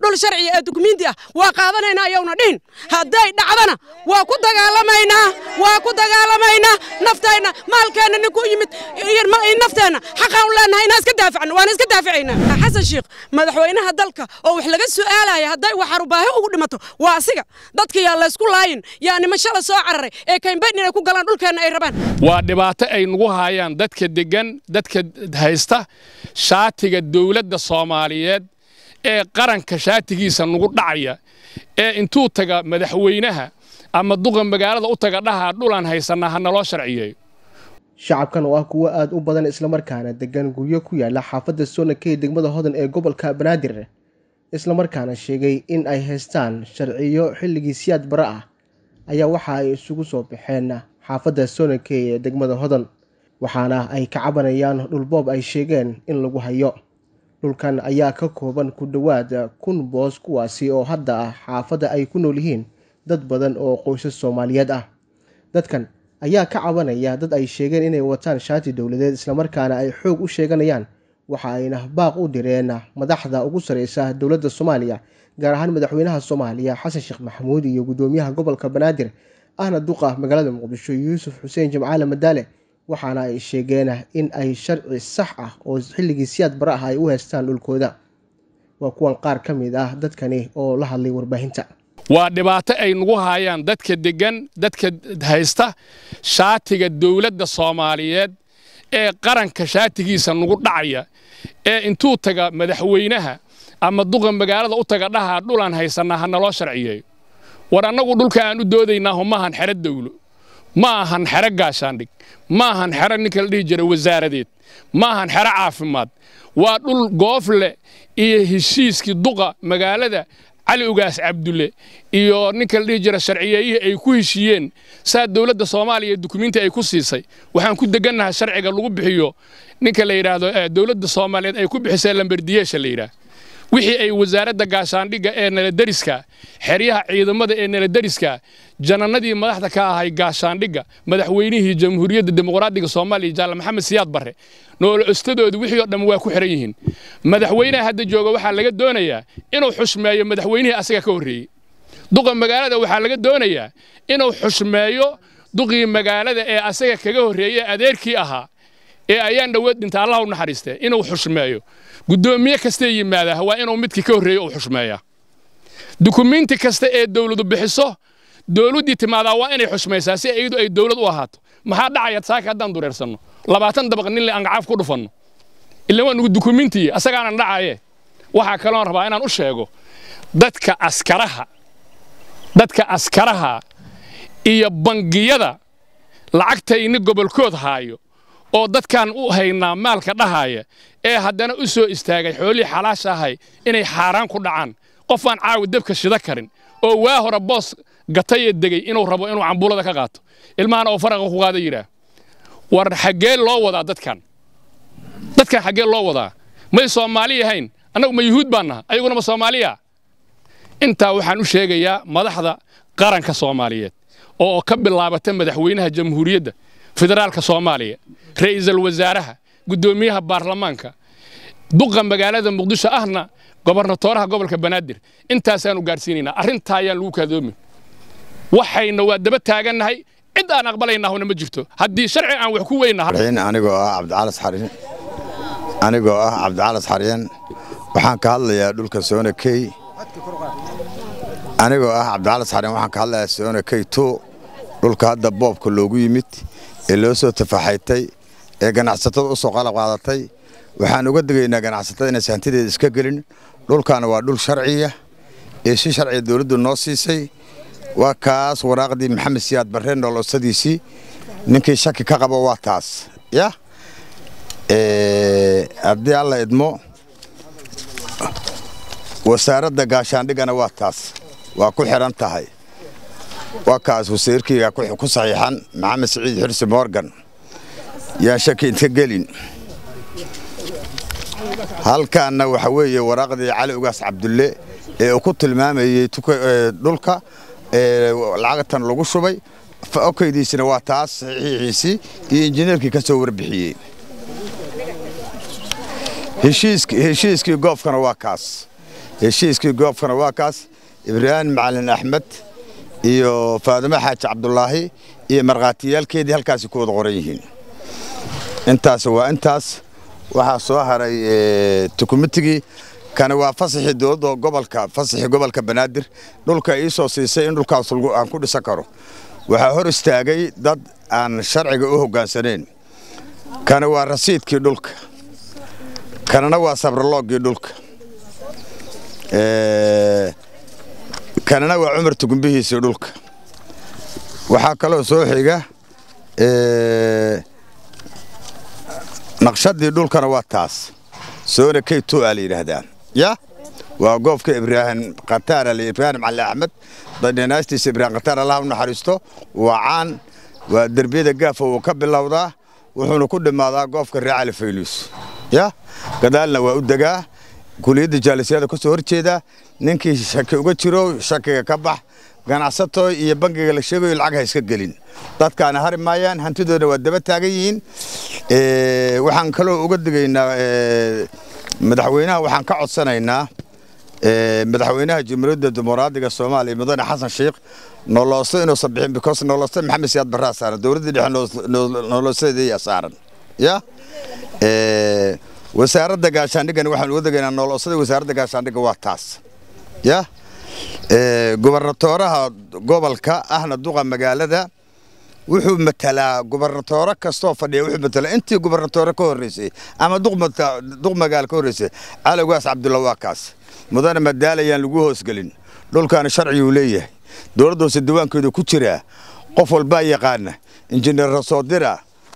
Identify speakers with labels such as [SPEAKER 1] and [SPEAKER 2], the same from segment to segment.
[SPEAKER 1] dhul sharciga ee dugmiinti ah waa qaadanaynaa ayauna dhihin hadday dhacdana waa ku dagaalamaynaa waa ku dagaalamaynaa naftayna maalkeenna nin yimid nafteenna xaqaan u leenahay inaan iska daafacno waana iska daafacaynaa xasan sheekh madaxweynaha dalka oo wax laga su'aalaya hadday arubaahi ugu dhimato waa asiga dadka laysku laayin yaa nimashada soo cararay ee kaymbayn inay ku galaan dhulkeenna ay rabaan
[SPEAKER 2] waa dhibaato ay nagu haayaan dadka degan dadka haysta shaatiga dowladda soomaaliyeed ee qaranka shaatigiisa nugu dhacaya ee intuu taga madaxweynaha ama duqa magaalada u taga dhahaa dhulaan haysanaa ha naloo sharciyeeyo
[SPEAKER 3] shacabkan oo ah kuwo aada u badan islamarkaana deggan guryo ku yaala xaafadda soonaka degmada hodan ee gobolka banaadir islamarkaana sheegay in ay haystaan sharciyo xilligii siyaad bara ah ayaa waxa ay isugu soo baxeen xaafadda soonakey ee degmada hodan waxaana ay ka cabanayaan dhulboob ay sheegeen in lagu hayo dhulkan ayaa ka kooban ku dhowaad kun boos kuwaasi oo hadda ah xaafadda ay ku nool yihiin dad badan oo qoysas soomaaliyeed ah dadkan ayaa ka cabanaya dad ay sheegeen inay wataan shaati dowladeed islamarkaana ay xoog u sheeganayaan waxa ayna baaq u direen madaxda ugu sareysa dowladda soomaaliya gaar ahaan madaxweynaha soomaaliya xasan sheekh maxamuud iyo guddoomiyaha gobolka banaadir ahna duqa magaalada muqdisho yuusuf xuseen jimcaale madaale waxaana ay sheegeen in ay sharci sax ah oo xilligii siyaad bara ah ay u haystaan dhulkooda waa kuwan qaar ka mid ah dadkani oo la hadlay warbaahinta
[SPEAKER 2] waa dhibaato ay nagu haayaan dadka degan dadka haysta shaatiga dowladda soomaaliyeed ee qaranka shaatigiisa nagu dhacaya ee intuu taga madaxweynaha ama duqa magaalada u taga dhahaa dhulaan haysanna ha naloo sharciyeeyo war annagu dhulka aan u doodaynaa humahan xero dowlo ma ahan xero gaashaandhig ma ahan xero ninka la dhihi jiray wasaaradeed ma ahan xero caafimaad waa dhul goofle iyo heshiiskii duqa magaalada cali ugaas cabdulle iyo ninka la dhihi jira sharciyeeyihii ay ku heshiiyeen saa dowladda soomaaliya dukumiinti ay ku siisay waxaan ku degannahay sharciga lagu bixiyo ninka la yidhaahdo dowladda soomaaliyeed ay ku bixisay lambardiyeesha la yidhaah wixii ay wasaaradda gaashaandhigga ee naladeriska xeryaha ciidamada ee naladeriska jananadii madaxda ka ahay gaashaandhigga madaxweynihii jamhuuriyadda dimuqraadiga soomaaliya jaal maxamed siyaad barre noolocostadoodu wixii oo dhamma waa ku xiran yihiin madaxweynaha hadda jooga waxaa laga doonayaa inuu xushmeeyo madaxweynihii asaga ka horreeyey duqa magaalada waxaa laga doonayaa inuu xushmeeyo duqii magaalada ee asaga kaga horreeye adeerkii ahaa ee ayaan dhoweed dhinta allah u naxariiste inuu xushmeeyo guddoomiye kastee yimaadaa waa inuu midkii ka horreeye u xushmeeya dukumiinti kasta ee dawladu bixiso dawladdii timaadaa waa inay xushmaysaa si iyadu ay dawlad u ahaato maxaa dhacaya saaka haddaan dureersanno labaatan dabaq ninle aan gacaaf ku dhufanno ila waa nugu dukumiintiye asagaanan dhacaye waxaa kaloon rabaa inaan u sheego dadka askaraha dadka askaraha iyo bangiyada lacagtayni gobolkood haayo oo dadkan u haynaa maalka dhahaya ee haddana u soo istaagay xoolihii xalaasha ahay inay xaaraan ku dhacaan qof aan caawi dabka shida karin oo waa hore boos gatayee degay inuu rabo inuu cambuulada ka qaato ilmahan oo faraqa ku qaada yidhaah war xaggee loo wadaa dadkan dadkan xaggee loo wadaa may soomaali ahayn annagu ma yuhuud baan naha ayaguna ma soomaaliya ah? intaa waxaan u sheegayaa madaxda qaranka soomaaliyeed oo ka bilaabata madaxweynaha jamhuuriyadda federaalka soomaaliya ra'iisul wasaaraha guddoomiyaha baarlamaanka duqa magaalada muqdisho ahna gobarnatooraha gobolka banaadir intaasaanu gaadhsiinaynaa arrintaa ayaan lagu kaadoomin waxayna waa daba taagannahay cid aan aqbalaynahuna ma jirto haddii sharci aan wax ku weynahanigoo
[SPEAKER 4] ah cabdicaalas xariyeen ah waxaan ka hadlayaa dhulka soona key anigoo ah cabdicaalas xariyeen waxaan ka hadlayaa soona key to dhulka hadda boobka loogu yimid ee loo soo tafaxaytay ee ganacsatada usoo qalab qaadatay waxaan uga degaynaa ganacsatada inaysa hantideeda iska gelin dhulkaana waa dhul sharciya ee si sharciya dowladdu noo siisay waa kaas waraaqdii maxamed siyaad barreen dhooloosadiisii ninkii shaki ka qabo waa taas yah haddii alla idmo wasaaradda gaashaandhigana waa taas waa ku xidhan tahay waa kaas wasiirkayga ku saxiixan maxamed siciid xirsi morgan yaa shaki inta gelin halkaanna waxa weeye waraaqdii cali ugaas cabdulle ee uu ku tilmaamayey dhulka lacagtan lagu shubay okeydiisina waa taas saxiixiisii iyo injineerkii ka soo warbixiyey heshiiskii goobkana waa kaas heshiiskii goobkana waa kaas ibraahim macalin axmed iyo faadimo xaaji cabdulaahi iyo markhaatiyaalkeedii halkaasi ku wada qoran yihiin intaas waa intaas waxaa soo haray eh, dukumentigii kana waa fasaxi dowladda gobolka fasaxi gobolka banaadir dhulka ii soo siisay in dhulkaas aan ku dhisan karo waxaa hor istaagay dad aan sharciga u hoggaansanayn kana waa rasiidkii dhulka kanana waa sabralooggii dhulka eh, kanana waa cumar tugumbihiisii dhulka waxaa kaloo soo xiga eh, naqshadii dhulkana waa taas soona keyto aa la yidhaahdaa ya waa goofka ibraahim al ibraahim cali axmed dadhanaastiisa ibrahim khataar allaha u naxariisto waa caan waa derbiyada gaafa wuu ka bilowdaa wuxuuna ku dhimaadaa goofka reer cali faylus ya gadaalna waa u degaa kuliyadda jaalisyada ka soo horjeeda ninkii shaki uga jiro shakiga ka bax ganacsato iyo bangiga la sheegayo lacag ha iska gelin dadkaana hari maayaan hantidoona waa daba taagan yihiin eh, waxaan kaloo uga digaynaa eh, madaxweynaha waxaan ka codsanaynaa eh, madaxweynaha jumhuuriyadda dimuqraadiga soomaaliya mudane xasan sheikh noloosto inuusan bixin because noloosto maxamed siyaad barraa saaran dowladda dhexe noloostadeeyaa saaran ya wasaaradda gaashaandhigana waxaan uga digaynaa noloostada wasaaradda gaashaandhiga waa taas ya gobernatooraha gobolka ahna duqa magaalada wuxuu matalaa gobernatoore kastoo fadhiya wuxuu matalaa intii gobernatoore ka horreysay ama duq magaalo ka horreysay calowgaas kaas mudane madaal ayaan lagu hoosgelin dhulkaana sharciguu leeyahay dowladda hoose diiwaankeedu ku jiraa qof walbaa yaqaana injineer rasoodira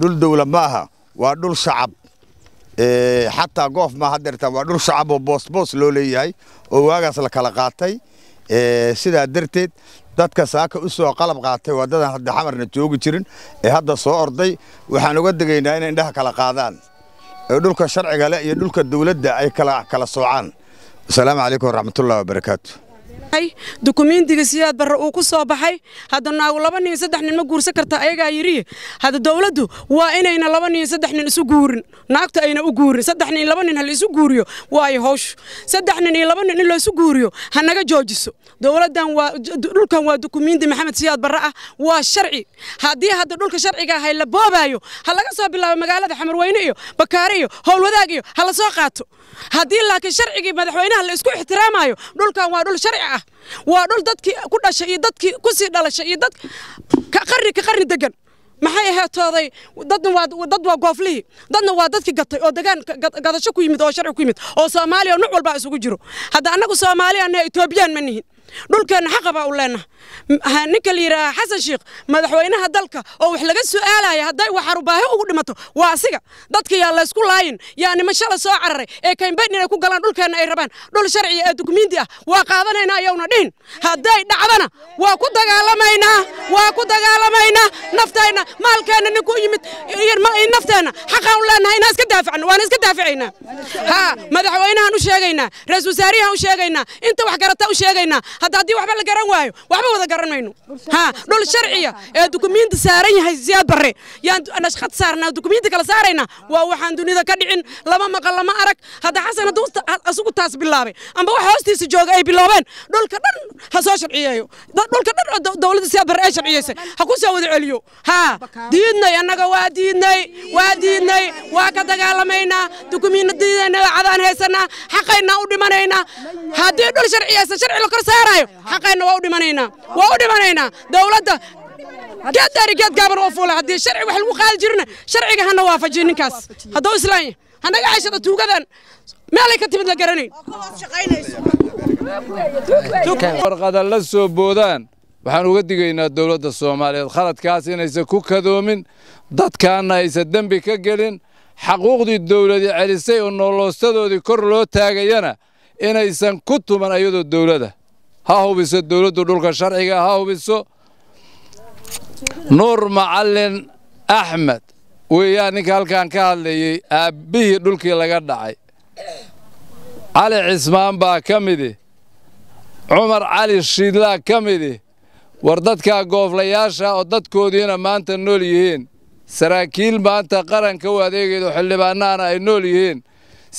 [SPEAKER 4] dhul dowla maaha waa dhul shacab xataa goof maaha deertaa waa dhul shacab oo boosboos loo leeyahay oo waagaas la kala qaatay sidaa darteed dadka saaka u soo qalab qaatay waddadan hadda xamarna joogi jirin ee hadda soo orday waxaan uga degaynaa inay indhaha kala qaadaan ee dhulka sharciga leh iyo dhulka dawladda ay kala soocaan asalaamu calaykum waraxmatullahi wabarakaatu
[SPEAKER 1] baxay dukumentiga sidaad barre uu ku soo baxay hadda naagu laba nin saddex nin ma guursan karta ayagaa yidhi hadda dowladdu waa inayna laba nin saddex nin isu guurin naagtu ayna u guurin saddex nin laba nin ha isu guuriyo waayo howshu saddex nin iyo laba nin in looisu guuriyo ha naga joojiso dowladdan waa dhulkan waa dukumenti maxamed siyaad barre ah waa sharci haddii hadda dhulka sharciga ahay la boobaayo ha laga soo bilaabo magaalada xamarweyne iyo bakaare iyo howlwadaag iyo ha la soo qaato haddii laakiin sharcigii madaxweynaha la isku ixtiraamayo dhulkan waa dhul sharci ah waa dhul dadkii ku dhashay iyo dadkii ku sii dhalashay iyo dad qarni ka qarni degan maxay aheetooday dadna waa dad waa gooflihii dadna waa dadkii gatay oo degaan gadasho ku yimid oo sharci ku yimid oo soomaaliya oo nuc walbaa isugu jiro hadda annagu soomaaliya annaha etoobiyaan ma nihin dhulkeenna xaqabaa u leenaha ninka la yidhaaha xasan sheikh madaxweynaha dalka oo wax laga su'aalaya hadday waxarubaahi ugu dhimato waa asiga dadka yaa laysku laayin yaa nima shala soo cararay ee kaymbayn inay ku galaan dhulkeenna ay rabaan dhul sharciya ee dukumiinti ah waa qaadanayna ayowna dhihin hadday dhacdana waa ku dagaalamaynaa waa ku dagaalamaynaa nafteenna maalkeenna ninku yimid nafteenna xaqaan u leenahay inaan iska daafacno waana iska daaficaynaa ha madaxweynahaan u sheegaynaa ra-isul wasaariyahaan u sheegaynaa inta wax garataa u sheegaynaa hadda haddii waxba la garan waayo waxba wada garanayno ha dhul sharciya ee dukumiinti saaran yahay siyaad barre yaan nashqad saarnaa dukumiinti kala saaraynaa waa waxaan dunida ka dhicin lama maqal lama arag hadda xasan hadduu asugu taas bilaabay amba wax hoostiisa jooga ay biloobeen dhulka dhan ha soo sharciyeeyo dhulka dhan oo dowladda siyaad barre ay sharciyeysay ha ku soo wada celiyo ha diidnay annaga waa diidnay waa diidnay waa ka dagaalamaynaa dukumiinadiidayna cadaan haysanaa xaqaynaa u dhimanaynaa haddii dhul sharciyeysa sharci la kor karayo xaqeenna waa u dhimanaynaa waa u dhimanaynaa dowladda geed daari geed gaaban oo fuulay haddii sharci wax lagu qaadi jirina sharciga hana waafajiyo ninkaas hadduu islaanya hanaga cayshada tuugadan meelay ka timid la garanayn
[SPEAKER 5] warqada la soo boodaan waxaan uga digaynaa dowladda soomaaliyeed khaladkaas inaysan ku kadoomin dadkaanna aysan dembi ka gelin xaquuqdii dowladi celisay oo nooloostadoodii kor loo taagayana inaysan ku tuman ayadoo dowlada ha hubiso dowladdu dhulka sharciga ha hubiso nuur macallin axmed weeyaan ninka halkan ka hadlayey aabbihii dhulkii laga dhacay cali cismaan baa ka midi cumar cali shiidlaa ka midi war dadkaa gooflayaasha oo dadkoodiina maanta nool yihiin saraakiil maanta qaranka u adeegeedu xildhibaanaana ay nool yihiin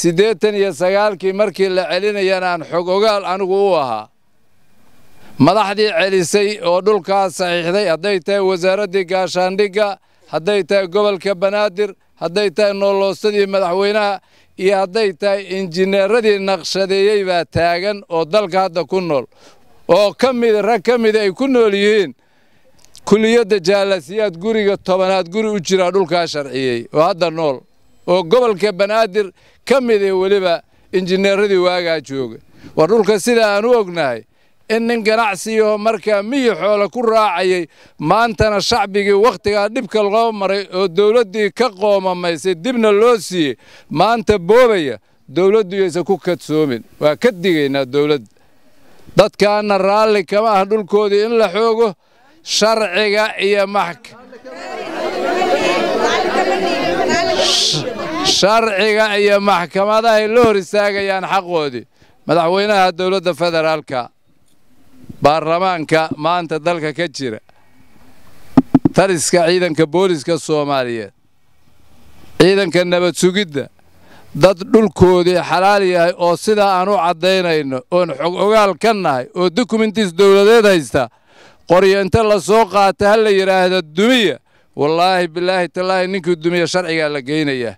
[SPEAKER 5] siddeetan iyo sagaalkii markii la celinayaan aan xog ogaal anigu u ahaa madaxdii celisay oo dhulkaas saxiixday hadday tahay wasaaraddii gaashaandhigga hadday tahay gobolka banaadir hadday tahay nooloostadii madaxweynaha iyo hadday tahay injineeradii naqshadeeyey baa taagan oo dalka hadda ku nool oo ka mid rag ka mida ay ku nool yihiin kuliyadda jaalasiyaad guriga tobanaad guri u jiraa dhulkaa sharciyey oo hadda nool oo gobolka banaadir ka mid e weliba injineeradii waagaa jooga war dhulka sida aan u ognahay in nin ganacsiyaho markaa miyi xoola ku raacayay maantana shacbigii wakhtigaa dhibka loo maray oo dawladdii ka qoomamaysay dibna loo siiyey maanta boobaya dawladdu yaysan ku kadsoomin waa ka digaynaa dawladda dadkaana raalli kama ah dhulkoodii in la xoogo sharciga iyo sharciga iyo maxkamadahay la hor istaagayaan xaqoodii madaxweynaha dawladda federaalka baarlamaanka maanta dalka ka jira tariska ciidanka booliska soomaaliyeed ciidanka nabad sugidda dad dhulkoodii xalaal yahay oo sidaa aan u caddaynayno oon xog ogaal ka nahay oo dukumentis dowladeed haysta qoryo inta la soo qaata ha la yidhaahda dumiya wallaahi bilaahi tallaahi ninkii dumiya sharcigaa la geynayaa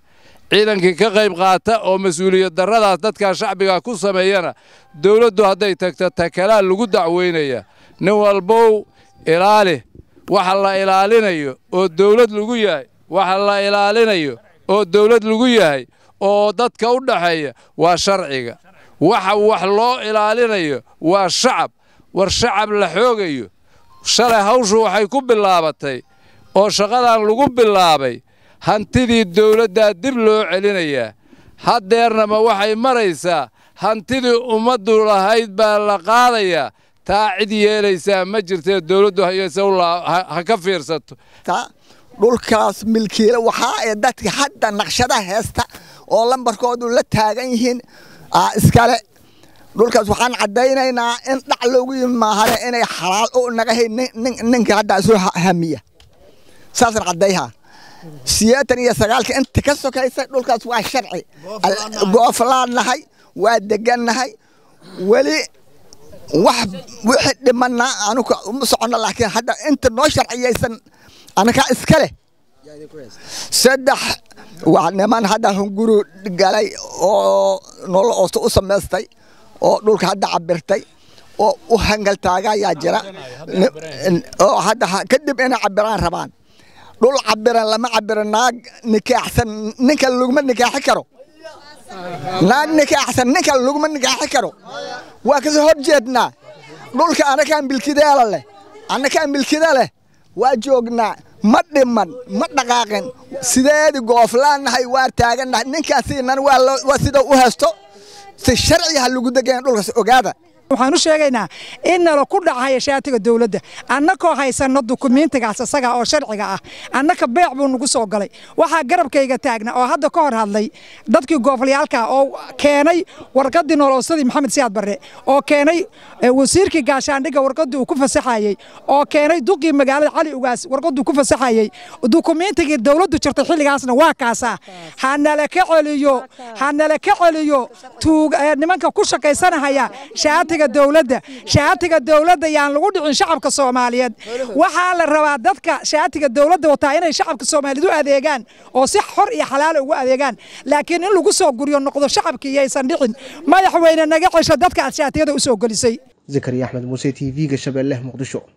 [SPEAKER 5] ciidankii ka qayb qaata oo mas-uuliyad darradaas dadkaa shacbiga ku sameeyana dawladdu hadday tagto takalaa lagu dacweynaya nin walbow ilaali waxa la ilaalinayo oo dawlad lagu yahay waxa la ilaalinayo oo dawlad lagu yahay oo dadka u dhaxeeya waa sharciga waxa wax loo ilaalinayo waa shacab war shacab la xoogayo shalay hawshu waxay ku bilaabatay oo shaqadan lagu bilaabay hantidii dawladdaa dib loo celinayaa haddeerna ma waxay maraysaa hantidii ummaddu lahayd baa la qaadayaa taa cid yeelaysaa ma jirtee dawladdu hayeesewha ka fiirsato
[SPEAKER 6] dhulkaas milkiila waxaa ee dadka hadda naqshada heesta oo lambarkoodu la taagan yihiin iskale dhulkaas waxaan caddaynaynaa in dhac loogu yimi maahane inay xalaal u nagahayn ninka haddaa soo hamiya saasaan caddayhaa sideetan iyo sagaalka inta ka sokaysa dhulkaas waa sharci gooflaadnahay waa degannahay weli wax wixii dhimanaa aanu uma socono laakiin hadda inta noo sharciyaysan anakaa iska leh saddex waa niman hadda hunguru galay oo nolol oosta u samaystay oo dhulka hadda cabirtay oo u hangal taagayaa jira oo hadda kadib inay cabiraan rabaan dhul cabiran lama cabiro naag nikaaxsan ninka laguma nikaaxi karo naag nikaaxsan ninka laguma nikaaxi karo waa kasoo hor jeednaa dhulka annakaan bilkideela leh annakaan bilkida leh waa joognaa ma dhiman ma dhaqaaqin sideedi gooflaannahay waa taagannahay ninkaasiinan waa sida u haysto si sharciha lagu degayn dhulkaas ogaada waxaan u sheegaynaa in nala ku dhacaya shaatiga dowladda annakoo haysanno dukumiintigaas isaga
[SPEAKER 1] oo sharciga ah annaka beec buu nagu soo galay waxaa garabkayga taagna oo hadda ka hor hadlay dadkii gooflayaalka oo keenay warqaddii nooloosadii maxamed siyaad barre oo keenay eh, wasiirkii gaashaandhigga warqaddii uu ku fasaxayey oo keenay duqii magaalada cali ugaas warqadduu ku fasaxayey dukumiintigii dowladdu jirtay xilligaasna waa kaasaa hanala ka celiyo hanala ka celiyo eh, nimanka ku shaqaysanahaya shaatiga shaatiga dowladda shaatiga dowladda yaan lagu dhicin shacabka soomaaliyeed waxaa la rabaa dadka shaatiga dowladda wataa inay shacabka soomaaliyeed u adeegaan oo si xor iyo xalaala ugu adeegaan laakiin in lagu soo guryo noqdo shacabkii yaysan dhicin madaxweyne naga cesho dadka aad shaatiyada u soo gelisay
[SPEAKER 3] zakariya axmed muuse t v-ga shabeelle muqdisho